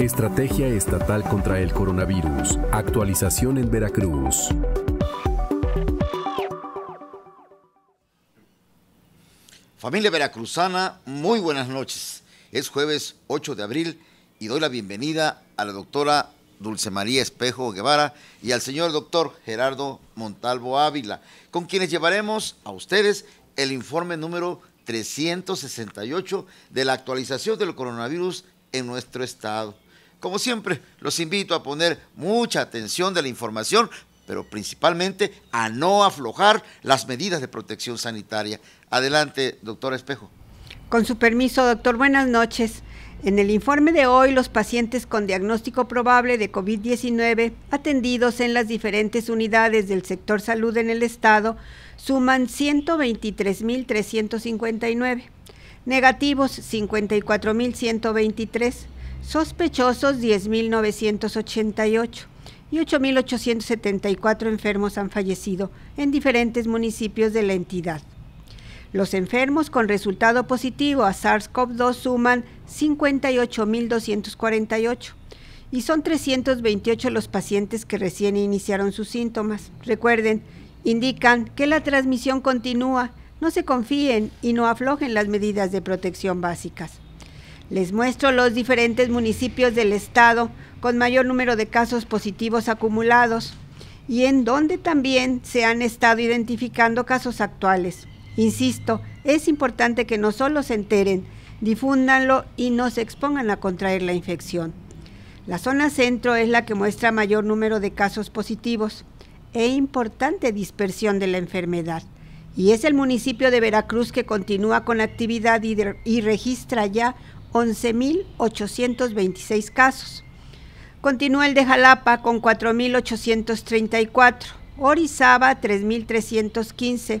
Estrategia Estatal contra el Coronavirus. Actualización en Veracruz. Familia veracruzana, muy buenas noches. Es jueves 8 de abril y doy la bienvenida a la doctora Dulce María Espejo Guevara y al señor doctor Gerardo Montalvo Ávila, con quienes llevaremos a ustedes el informe número 368 de la actualización del coronavirus en nuestro estado. Como siempre, los invito a poner mucha atención de la información, pero principalmente a no aflojar las medidas de protección sanitaria. Adelante, doctor Espejo. Con su permiso, doctor, buenas noches. En el informe de hoy, los pacientes con diagnóstico probable de COVID-19 atendidos en las diferentes unidades del sector salud en el estado suman 123.359, negativos 54.123, sospechosos 10.988 y 8.874 enfermos han fallecido en diferentes municipios de la entidad. Los enfermos con resultado positivo a SARS-CoV-2 suman 58.248 y son 328 los pacientes que recién iniciaron sus síntomas. Recuerden, indican que la transmisión continúa, no se confíen y no aflojen las medidas de protección básicas. Les muestro los diferentes municipios del estado con mayor número de casos positivos acumulados y en donde también se han estado identificando casos actuales. Insisto, es importante que no solo se enteren, difúndanlo y no se expongan a contraer la infección. La zona centro es la que muestra mayor número de casos positivos e importante dispersión de la enfermedad. Y es el municipio de Veracruz que continúa con actividad y, registra ya 11.826 casos. Continúa el de Jalapa con 4.834, Orizaba 3.315,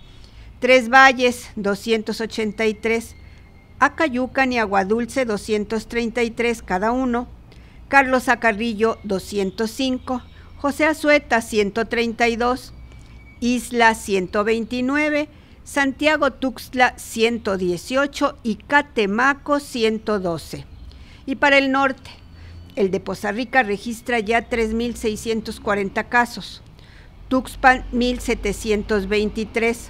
Tres Valles, 283. Acayucan y Aguadulce, 233 cada uno. Carlos Acarrillo, 205. José Azueta, 132. Isla, 129. Santiago Tuxtla, 118. Y Catemaco, 112. Y para el norte, el de Poza Rica registra ya 3.640 casos. Tuxpan, 1.723.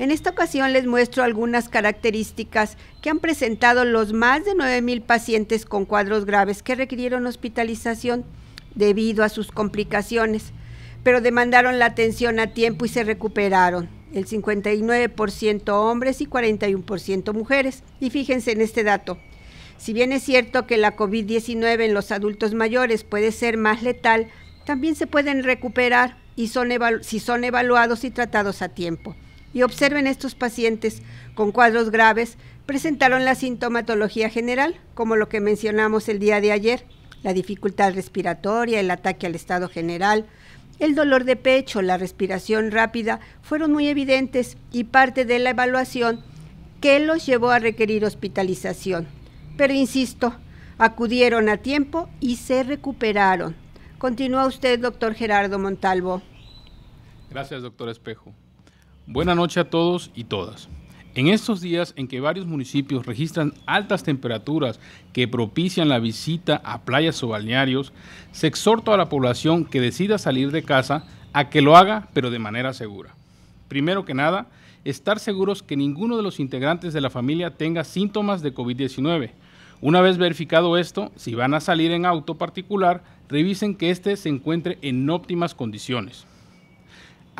En esta ocasión les muestro algunas características que han presentado los más de 9.000 pacientes con cuadros graves que requirieron hospitalización debido a sus complicaciones, pero demandaron la atención a tiempo y se recuperaron. El 59% hombres y 41% mujeres. Y fíjense en este dato. Si bien es cierto que la COVID-19 en los adultos mayores puede ser más letal, también se pueden recuperar y son si son evaluados y tratados a tiempo y observen estos pacientes con cuadros graves presentaron la sintomatología general, como lo que mencionamos el día de ayer, la dificultad respiratoria, el ataque al estado general, el dolor de pecho, la respiración rápida, fueron muy evidentes y parte de la evaluación que los llevó a requerir hospitalización. Pero insisto, acudieron a tiempo y se recuperaron. Continúa usted, doctor Gerardo Montalvo. Gracias, doctor Espejo. Buenas noches a todos y todas. En estos días en que varios municipios registran altas temperaturas que propician la visita a playas o balnearios, se exhorta a la población que decida salir de casa a que lo haga, pero de manera segura. Primero que nada, estar seguros que ninguno de los integrantes de la familia tenga síntomas de COVID-19. Una vez verificado esto, si van a salir en auto particular, revisen que éste se encuentre en óptimas condiciones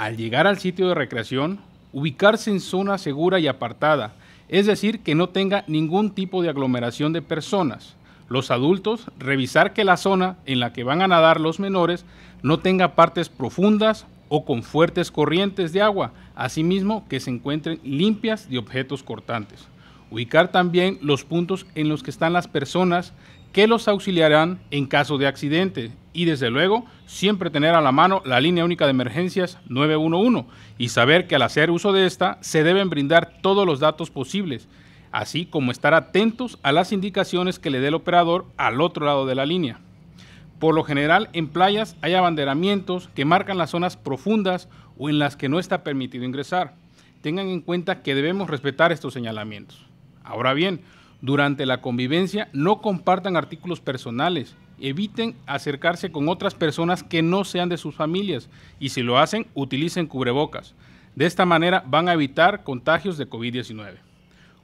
al llegar al sitio de recreación, ubicarse en zona segura y apartada, es decir, que no tenga ningún tipo de aglomeración de personas. Los adultos, revisar que la zona en la que van a nadar los menores no tenga partes profundas o con fuertes corrientes de agua, asimismo que se encuentren limpias de objetos cortantes. Ubicar también los puntos en los que están las personas que los auxiliarán en caso de accidente y desde luego siempre tener a la mano la línea única de emergencias 911 y saber que al hacer uso de esta se deben brindar todos los datos posibles, así como estar atentos a las indicaciones que le dé el operador al otro lado de la línea. Por lo general en playas hay abanderamientos que marcan las zonas profundas o en las que no está permitido ingresar. Tengan en cuenta que debemos respetar estos señalamientos. Ahora bien, durante la convivencia no compartan artículos personales, eviten acercarse con otras personas que no sean de sus familias y si lo hacen, utilicen cubrebocas. De esta manera van a evitar contagios de COVID-19.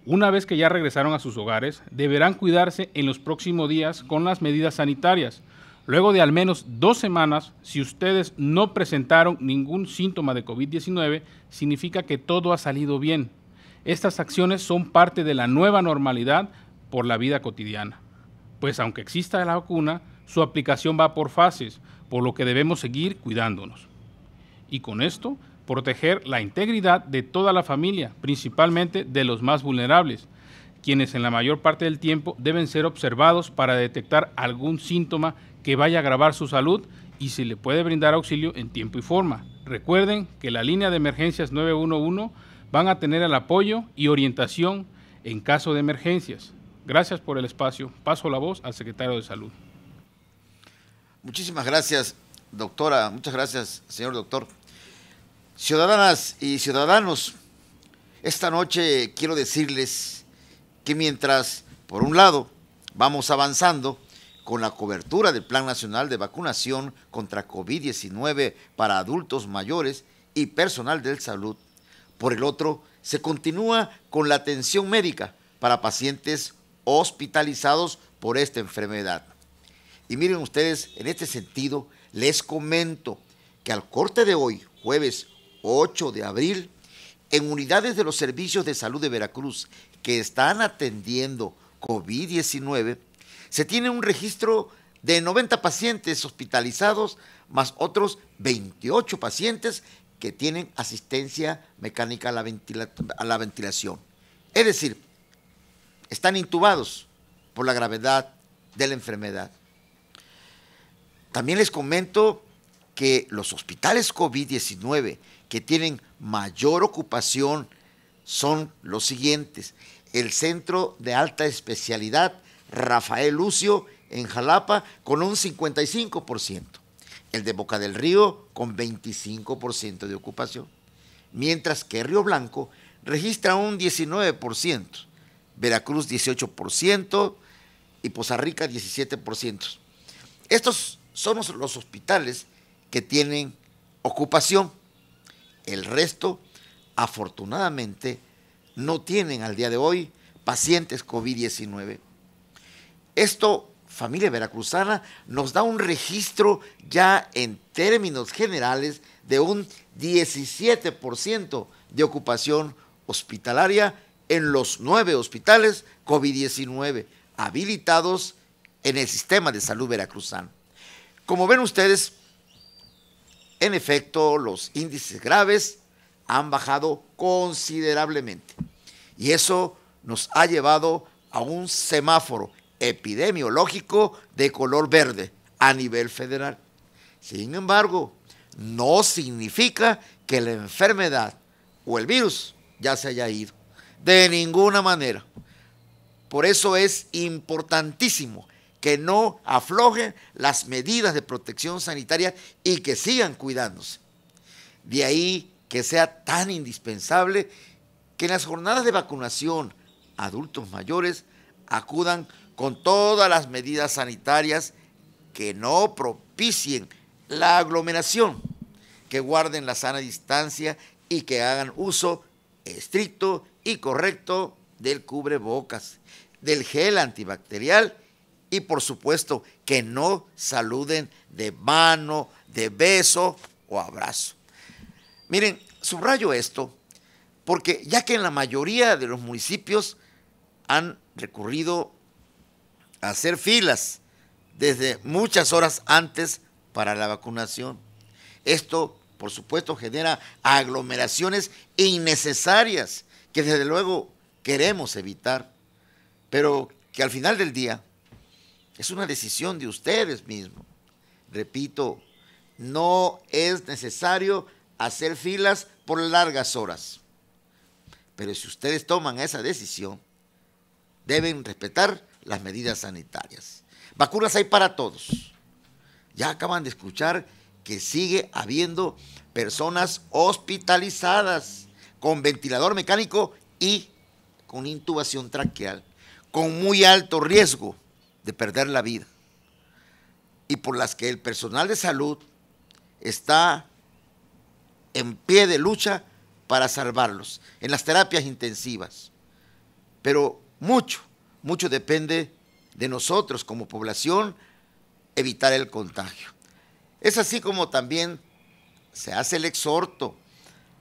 Una vez que ya regresaron a sus hogares, deberán cuidarse en los próximos días con las medidas sanitarias. Luego de al menos dos semanas, si ustedes no presentaron ningún síntoma de COVID-19, significa que todo ha salido bien. Estas acciones son parte de la nueva normalidad por la vida cotidiana, pues aunque exista la vacuna, su aplicación va por fases, por lo que debemos seguir cuidándonos. Y con esto, proteger la integridad de toda la familia, principalmente de los más vulnerables, quienes en la mayor parte del tiempo deben ser observados para detectar algún síntoma que vaya a agravar su salud y si le puede brindar auxilio en tiempo y forma. Recuerden que la línea de emergencias 911 van a tener el apoyo y orientación en caso de emergencias. Gracias por el espacio. Paso la voz al secretario de Salud. Muchísimas gracias, doctora. Muchas gracias, señor doctor. Ciudadanas y ciudadanos, esta noche quiero decirles que mientras, por un lado, vamos avanzando con la cobertura del Plan Nacional de Vacunación contra COVID-19 para adultos mayores y personal de salud, por el otro, se continúa con la atención médica para pacientes hospitalizados por esta enfermedad. Y miren ustedes, en este sentido, les comento que al corte de hoy, jueves 8 de abril, en unidades de los servicios de salud de Veracruz que están atendiendo COVID-19, se tiene un registro de 90 pacientes hospitalizados, más otros 28 pacientes que tienen asistencia mecánica a la, ventilación. Es decir, están intubados por la gravedad de la enfermedad. También les comento que los hospitales COVID-19 que tienen mayor ocupación son los siguientes. El Centro de Alta Especialidad Rafael Lucio en Jalapa con un 55% el de Boca del Río con 25% de ocupación, mientras que Río Blanco registra un 19%, Veracruz 18% y Poza Rica 17%. Estos son los hospitales que tienen ocupación. El resto, afortunadamente, no tienen al día de hoy pacientes COVID-19. Esto familia veracruzana nos da un registro ya en términos generales de un 17% de ocupación hospitalaria en los nueve hospitales COVID-19 habilitados en el sistema de salud veracruzano. Como ven ustedes, en efecto, los índices graves han bajado considerablemente y eso nos ha llevado a un semáforo epidemiológico de color verde a nivel federal. Sin embargo, no significa que la enfermedad o el virus ya se haya ido. De ninguna manera. Por eso es importantísimo que no aflojen las medidas de protección sanitaria y que sigan cuidándose. De ahí que sea tan indispensable que en las jornadas de vacunación adultos mayores acudan con todas las medidas sanitarias que no propicien la aglomeración, que guarden la sana distancia y que hagan uso estricto y correcto del cubrebocas, del gel antibacterial y por supuesto que no saluden de mano, de beso o abrazo. Miren, subrayo esto porque ya que en la mayoría de los municipios han recurrido hacer filas desde muchas horas antes para la vacunación. Esto, por supuesto, genera aglomeraciones innecesarias que desde luego queremos evitar, pero que al final del día es una decisión de ustedes mismos. Repito, no es necesario hacer filas por largas horas. Pero si ustedes toman esa decisión, deben respetar las medidas sanitarias. Vacunas hay para todos. Ya acaban de escuchar que sigue habiendo personas hospitalizadas con ventilador mecánico y con intubación traqueal, con muy alto riesgo de perder la vida y por las que el personal de salud está en pie de lucha para salvarlos, en las terapias intensivas. Pero mucho mucho depende de nosotros como población evitar el contagio. Es así como también se hace el exhorto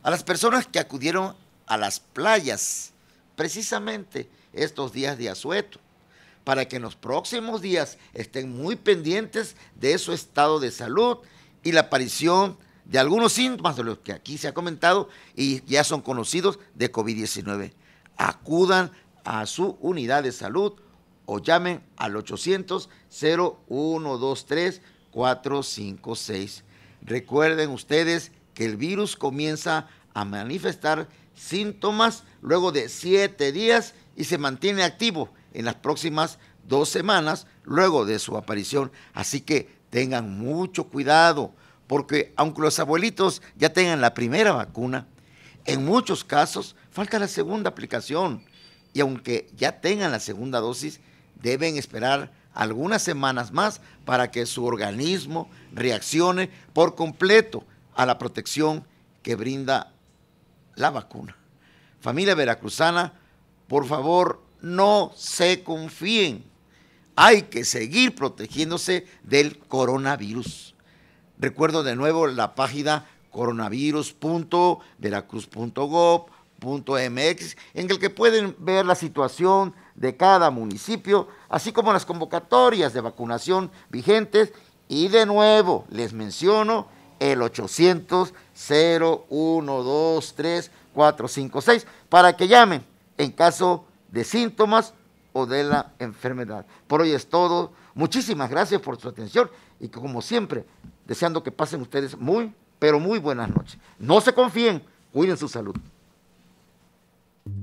a las personas que acudieron a las playas precisamente estos días de asueto, para que en los próximos días estén muy pendientes de su estado de salud y la aparición de algunos síntomas de los que aquí se ha comentado y ya son conocidos de COVID-19. Acudan a su unidad de salud o llamen al 800 0123 456. Recuerden ustedes que el virus comienza a manifestar síntomas luego de 7 días y se mantiene activo en las próximas dos semanas luego de su aparición. Así que tengan mucho cuidado, porque aunque los abuelitos ya tengan la primera vacuna, en muchos casos falta la segunda aplicación y aunque ya tengan la segunda dosis, deben esperar algunas semanas más para que su organismo reaccione por completo a la protección que brinda la vacuna. Familia veracruzana, por favor, no se confíen. Hay que seguir protegiéndose del coronavirus. Recuerdo de nuevo la página coronavirus.veracruz.gov mx en el que pueden ver la situación de cada municipio, así como las convocatorias de vacunación vigentes. Y de nuevo, les menciono el 800 0123456 456 para que llamen en caso de síntomas o de la enfermedad. Por hoy es todo. Muchísimas gracias por su atención y como siempre, deseando que pasen ustedes muy, pero muy buenas noches. No se confíen, cuiden su salud.